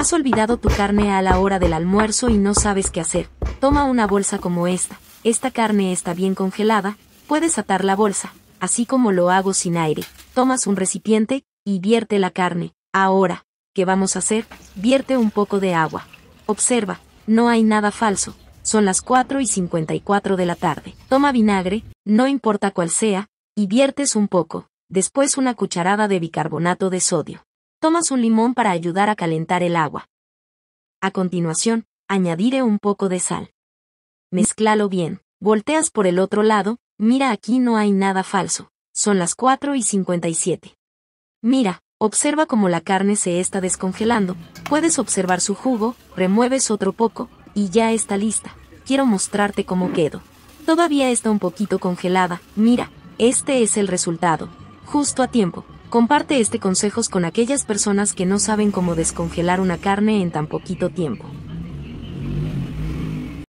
Has olvidado tu carne a la hora del almuerzo y no sabes qué hacer. Toma una bolsa como esta. Esta carne está bien congelada, puedes atar la bolsa, así como lo hago sin aire. Tomas un recipiente y vierte la carne. Ahora, ¿qué vamos a hacer? Vierte un poco de agua. Observa, no hay nada falso. Son las 4 y 54 de la tarde. Toma vinagre, no importa cuál sea, y viertes un poco. Después una cucharada de bicarbonato de sodio. Tomas un limón para ayudar a calentar el agua. A continuación, añadiré un poco de sal. Mezclalo bien. Volteas por el otro lado, mira aquí no hay nada falso. Son las 4 y 57. Mira, observa cómo la carne se está descongelando. Puedes observar su jugo, remueves otro poco, y ya está lista. Quiero mostrarte cómo quedó. Todavía está un poquito congelada, mira, este es el resultado. Justo a tiempo, Comparte este consejos con aquellas personas que no saben cómo descongelar una carne en tan poquito tiempo.